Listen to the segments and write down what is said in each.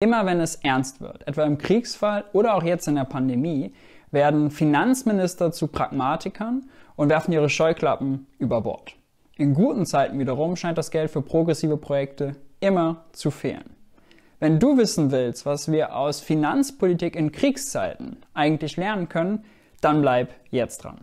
Immer wenn es ernst wird, etwa im Kriegsfall oder auch jetzt in der Pandemie, werden Finanzminister zu Pragmatikern und werfen ihre Scheuklappen über Bord. In guten Zeiten wiederum scheint das Geld für progressive Projekte immer zu fehlen. Wenn du wissen willst, was wir aus Finanzpolitik in Kriegszeiten eigentlich lernen können, dann bleib jetzt dran.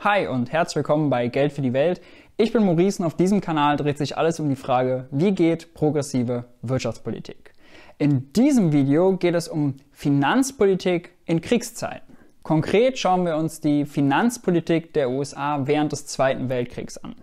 Hi und herzlich willkommen bei Geld für die Welt. Ich bin Maurice und auf diesem Kanal dreht sich alles um die Frage, wie geht progressive Wirtschaftspolitik? In diesem Video geht es um Finanzpolitik in Kriegszeiten. Konkret schauen wir uns die Finanzpolitik der USA während des Zweiten Weltkriegs an.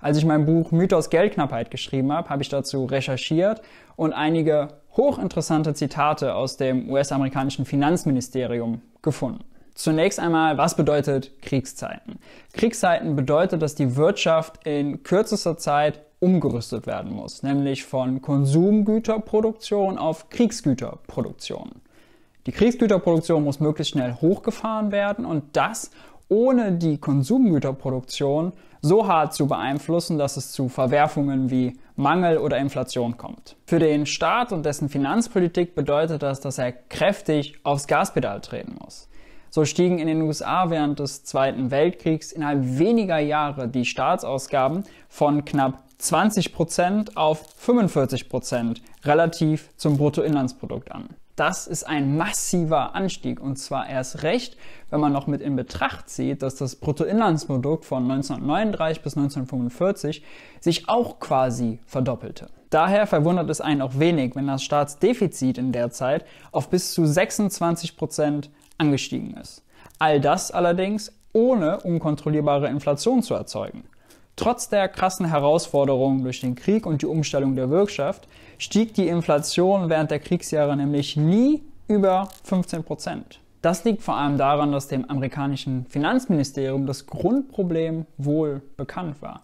Als ich mein Buch Mythos Geldknappheit geschrieben habe, habe ich dazu recherchiert und einige hochinteressante Zitate aus dem US-amerikanischen Finanzministerium gefunden. Zunächst einmal, was bedeutet Kriegszeiten? Kriegszeiten bedeutet, dass die Wirtschaft in kürzester Zeit umgerüstet werden muss, nämlich von Konsumgüterproduktion auf Kriegsgüterproduktion. Die Kriegsgüterproduktion muss möglichst schnell hochgefahren werden und das ohne die Konsumgüterproduktion so hart zu beeinflussen, dass es zu Verwerfungen wie Mangel oder Inflation kommt. Für den Staat und dessen Finanzpolitik bedeutet das, dass er kräftig aufs Gaspedal treten muss. So stiegen in den USA während des Zweiten Weltkriegs innerhalb weniger Jahre die Staatsausgaben von knapp 20 Prozent auf 45 Prozent relativ zum Bruttoinlandsprodukt an. Das ist ein massiver Anstieg und zwar erst recht, wenn man noch mit in Betracht zieht, dass das Bruttoinlandsprodukt von 1939 bis 1945 sich auch quasi verdoppelte. Daher verwundert es einen auch wenig, wenn das Staatsdefizit in der Zeit auf bis zu 26 Prozent angestiegen ist. All das allerdings ohne unkontrollierbare Inflation zu erzeugen. Trotz der krassen Herausforderungen durch den Krieg und die Umstellung der Wirtschaft stieg die Inflation während der Kriegsjahre nämlich nie über 15 Prozent. Das liegt vor allem daran, dass dem amerikanischen Finanzministerium das Grundproblem wohl bekannt war.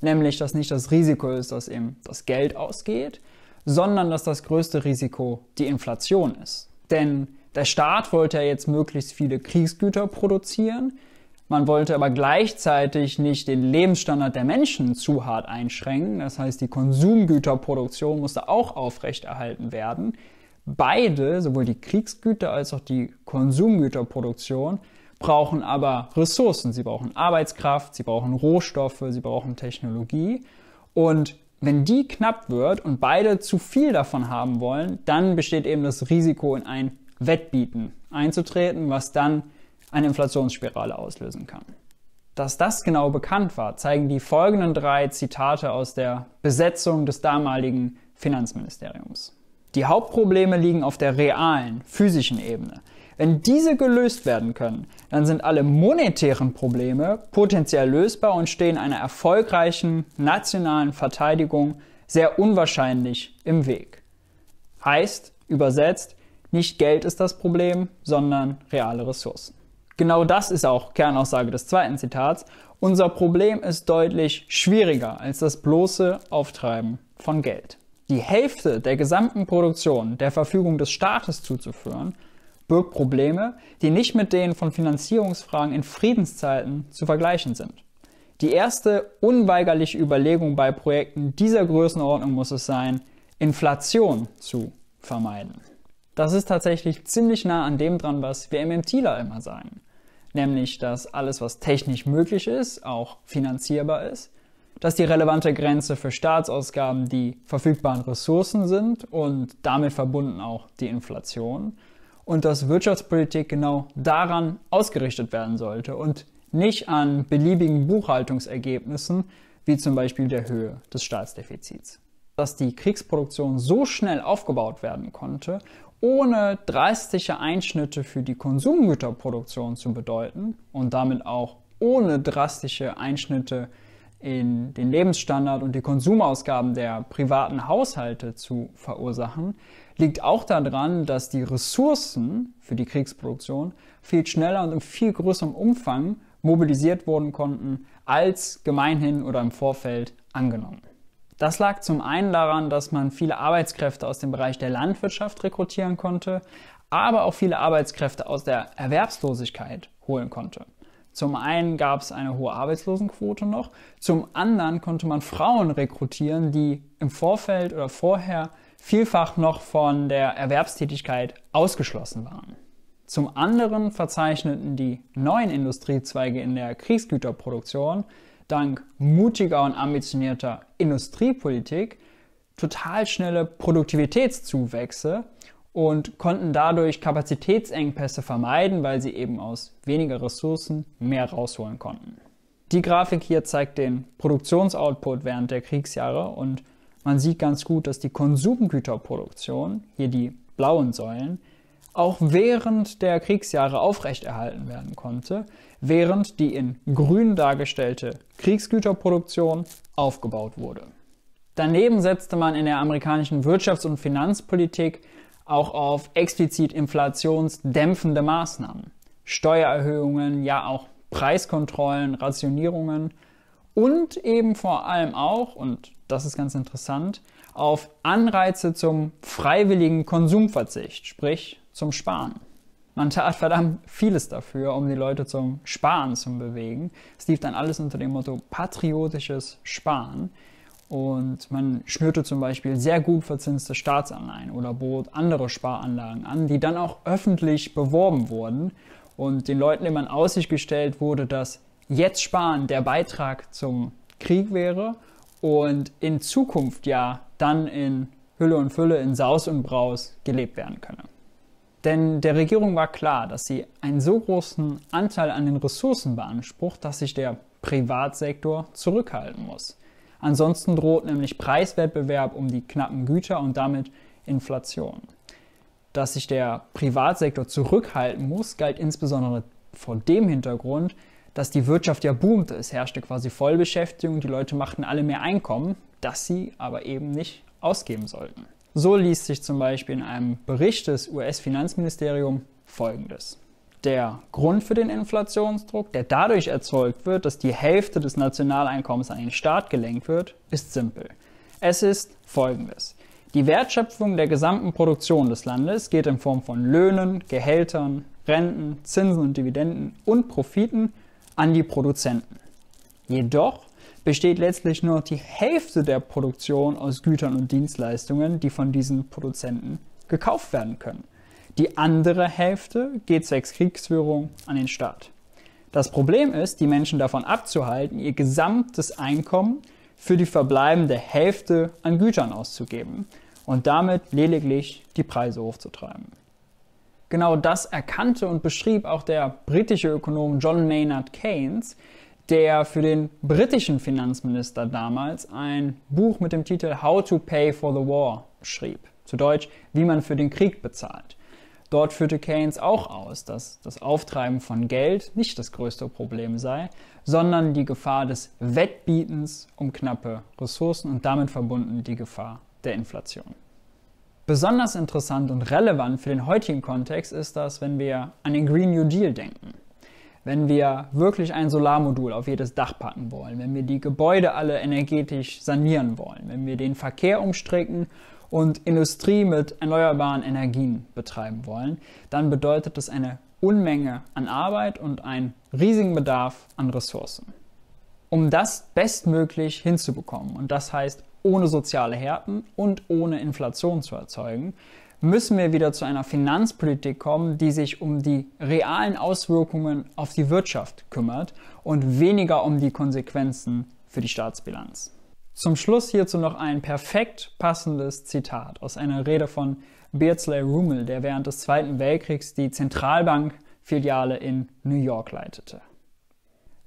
Nämlich, dass nicht das Risiko ist, dass eben das Geld ausgeht, sondern dass das größte Risiko die Inflation ist. Denn der Staat wollte ja jetzt möglichst viele Kriegsgüter produzieren, man wollte aber gleichzeitig nicht den Lebensstandard der Menschen zu hart einschränken. Das heißt, die Konsumgüterproduktion musste auch aufrechterhalten werden. Beide, sowohl die Kriegsgüter als auch die Konsumgüterproduktion, brauchen aber Ressourcen. Sie brauchen Arbeitskraft, sie brauchen Rohstoffe, sie brauchen Technologie. Und wenn die knapp wird und beide zu viel davon haben wollen, dann besteht eben das Risiko, in ein Wettbieten einzutreten, was dann eine Inflationsspirale auslösen kann. Dass das genau bekannt war, zeigen die folgenden drei Zitate aus der Besetzung des damaligen Finanzministeriums. Die Hauptprobleme liegen auf der realen, physischen Ebene. Wenn diese gelöst werden können, dann sind alle monetären Probleme potenziell lösbar und stehen einer erfolgreichen nationalen Verteidigung sehr unwahrscheinlich im Weg. Heißt, übersetzt, nicht Geld ist das Problem, sondern reale Ressourcen. Genau das ist auch Kernaussage des zweiten Zitats. Unser Problem ist deutlich schwieriger als das bloße Auftreiben von Geld. Die Hälfte der gesamten Produktion der Verfügung des Staates zuzuführen, birgt Probleme, die nicht mit denen von Finanzierungsfragen in Friedenszeiten zu vergleichen sind. Die erste unweigerliche Überlegung bei Projekten dieser Größenordnung muss es sein, Inflation zu vermeiden. Das ist tatsächlich ziemlich nah an dem dran, was wir MMTler immer sagen. Nämlich, dass alles, was technisch möglich ist, auch finanzierbar ist, dass die relevante Grenze für Staatsausgaben die verfügbaren Ressourcen sind und damit verbunden auch die Inflation und dass Wirtschaftspolitik genau daran ausgerichtet werden sollte und nicht an beliebigen Buchhaltungsergebnissen wie zum Beispiel der Höhe des Staatsdefizits dass die Kriegsproduktion so schnell aufgebaut werden konnte ohne drastische Einschnitte für die Konsumgüterproduktion zu bedeuten und damit auch ohne drastische Einschnitte in den Lebensstandard und die Konsumausgaben der privaten Haushalte zu verursachen, liegt auch daran, dass die Ressourcen für die Kriegsproduktion viel schneller und in viel größerem Umfang mobilisiert wurden konnten, als gemeinhin oder im Vorfeld angenommen. Das lag zum einen daran, dass man viele Arbeitskräfte aus dem Bereich der Landwirtschaft rekrutieren konnte, aber auch viele Arbeitskräfte aus der Erwerbslosigkeit holen konnte. Zum einen gab es eine hohe Arbeitslosenquote noch, zum anderen konnte man Frauen rekrutieren, die im Vorfeld oder vorher vielfach noch von der Erwerbstätigkeit ausgeschlossen waren. Zum anderen verzeichneten die neuen Industriezweige in der Kriegsgüterproduktion dank mutiger und ambitionierter Industriepolitik total schnelle Produktivitätszuwächse und konnten dadurch Kapazitätsengpässe vermeiden, weil sie eben aus weniger Ressourcen mehr rausholen konnten. Die Grafik hier zeigt den Produktionsoutput während der Kriegsjahre und man sieht ganz gut, dass die Konsumgüterproduktion, hier die blauen Säulen, auch während der Kriegsjahre aufrechterhalten werden konnte, während die in grün dargestellte Kriegsgüterproduktion aufgebaut wurde. Daneben setzte man in der amerikanischen Wirtschafts- und Finanzpolitik auch auf explizit inflationsdämpfende Maßnahmen, Steuererhöhungen, ja auch Preiskontrollen, Rationierungen und eben vor allem auch, und das ist ganz interessant, auf Anreize zum freiwilligen Konsumverzicht, sprich zum Sparen. Man tat verdammt vieles dafür, um die Leute zum Sparen zu bewegen. Es lief dann alles unter dem Motto patriotisches Sparen. Und man schnürte zum Beispiel sehr gut verzinste Staatsanleihen oder bot andere Sparanlagen an, die dann auch öffentlich beworben wurden und den Leuten immer in Aussicht gestellt wurde, dass jetzt Sparen der Beitrag zum Krieg wäre und in Zukunft ja dann in Hülle und Fülle, in Saus und Braus gelebt werden könne. Denn der Regierung war klar, dass sie einen so großen Anteil an den Ressourcen beansprucht, dass sich der Privatsektor zurückhalten muss. Ansonsten droht nämlich Preiswettbewerb um die knappen Güter und damit Inflation. Dass sich der Privatsektor zurückhalten muss, galt insbesondere vor dem Hintergrund, dass die Wirtschaft ja boomte. Es herrschte quasi Vollbeschäftigung, die Leute machten alle mehr Einkommen, das sie aber eben nicht ausgeben sollten. So liest sich zum Beispiel in einem Bericht des US-Finanzministeriums Folgendes. Der Grund für den Inflationsdruck, der dadurch erzeugt wird, dass die Hälfte des Nationaleinkommens an den Staat gelenkt wird, ist simpel. Es ist Folgendes. Die Wertschöpfung der gesamten Produktion des Landes geht in Form von Löhnen, Gehältern, Renten, Zinsen und Dividenden und Profiten an die Produzenten. Jedoch besteht letztlich nur die Hälfte der Produktion aus Gütern und Dienstleistungen, die von diesen Produzenten gekauft werden können. Die andere Hälfte geht zwecks Kriegsführung an den Staat. Das Problem ist, die Menschen davon abzuhalten, ihr gesamtes Einkommen für die verbleibende Hälfte an Gütern auszugeben und damit lediglich die Preise hochzutreiben. Genau das erkannte und beschrieb auch der britische Ökonom John Maynard Keynes, der für den britischen Finanzminister damals ein Buch mit dem Titel How to Pay for the War schrieb. Zu Deutsch, wie man für den Krieg bezahlt. Dort führte Keynes auch aus, dass das Auftreiben von Geld nicht das größte Problem sei, sondern die Gefahr des Wettbietens um knappe Ressourcen und damit verbunden die Gefahr der Inflation. Besonders interessant und relevant für den heutigen Kontext ist das, wenn wir an den Green New Deal denken wenn wir wirklich ein Solarmodul auf jedes Dach packen wollen, wenn wir die Gebäude alle energetisch sanieren wollen, wenn wir den Verkehr umstricken und Industrie mit erneuerbaren Energien betreiben wollen, dann bedeutet das eine Unmenge an Arbeit und einen riesigen Bedarf an Ressourcen. Um das bestmöglich hinzubekommen, und das heißt ohne soziale Härten und ohne Inflation zu erzeugen, müssen wir wieder zu einer Finanzpolitik kommen, die sich um die realen Auswirkungen auf die Wirtschaft kümmert und weniger um die Konsequenzen für die Staatsbilanz. Zum Schluss hierzu noch ein perfekt passendes Zitat aus einer Rede von Beardsley Rummel, der während des Zweiten Weltkriegs die Zentralbankfiliale in New York leitete.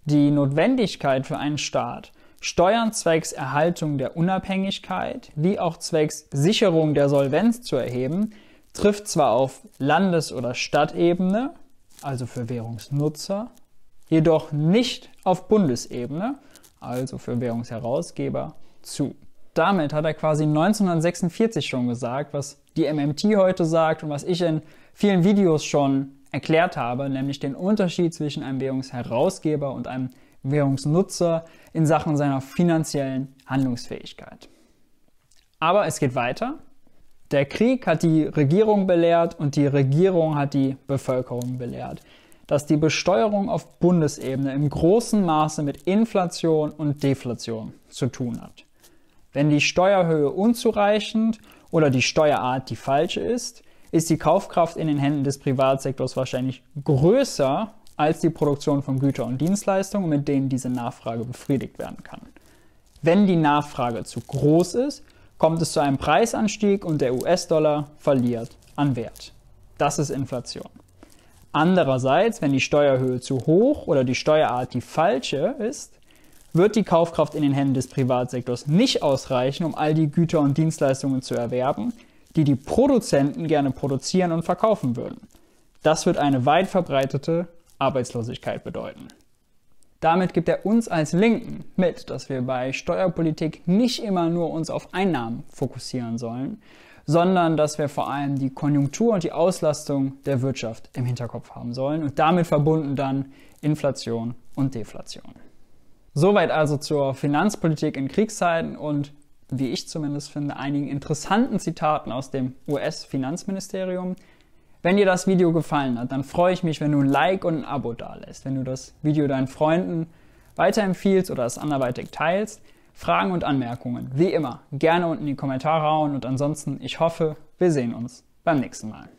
Die Notwendigkeit für einen Staat, Steuern zwecks Erhaltung der Unabhängigkeit wie auch zwecks Sicherung der Solvenz zu erheben, trifft zwar auf Landes- oder Stadtebene, also für Währungsnutzer, jedoch nicht auf Bundesebene, also für Währungsherausgeber, zu. Damit hat er quasi 1946 schon gesagt, was die MMT heute sagt und was ich in vielen Videos schon erklärt habe, nämlich den Unterschied zwischen einem Währungsherausgeber und einem Währungsnutzer in Sachen seiner finanziellen Handlungsfähigkeit. Aber es geht weiter. Der Krieg hat die Regierung belehrt und die Regierung hat die Bevölkerung belehrt, dass die Besteuerung auf Bundesebene im großen Maße mit Inflation und Deflation zu tun hat. Wenn die Steuerhöhe unzureichend oder die Steuerart die falsche ist, ist die Kaufkraft in den Händen des Privatsektors wahrscheinlich größer als die Produktion von Gütern und Dienstleistungen, mit denen diese Nachfrage befriedigt werden kann. Wenn die Nachfrage zu groß ist, kommt es zu einem Preisanstieg und der US-Dollar verliert an Wert. Das ist Inflation. Andererseits, wenn die Steuerhöhe zu hoch oder die Steuerart die falsche ist, wird die Kaufkraft in den Händen des Privatsektors nicht ausreichen, um all die Güter und Dienstleistungen zu erwerben, die die Produzenten gerne produzieren und verkaufen würden. Das wird eine weit verbreitete Arbeitslosigkeit bedeuten. Damit gibt er uns als Linken mit, dass wir bei Steuerpolitik nicht immer nur uns auf Einnahmen fokussieren sollen, sondern dass wir vor allem die Konjunktur und die Auslastung der Wirtschaft im Hinterkopf haben sollen und damit verbunden dann Inflation und Deflation. Soweit also zur Finanzpolitik in Kriegszeiten und wie ich zumindest finde, einigen interessanten Zitaten aus dem US-Finanzministerium. Wenn dir das Video gefallen hat, dann freue ich mich, wenn du ein Like und ein Abo dalässt, wenn du das Video deinen Freunden weiterempfiehlst oder es anderweitig teilst. Fragen und Anmerkungen, wie immer, gerne unten in die Kommentare hauen und ansonsten, ich hoffe, wir sehen uns beim nächsten Mal.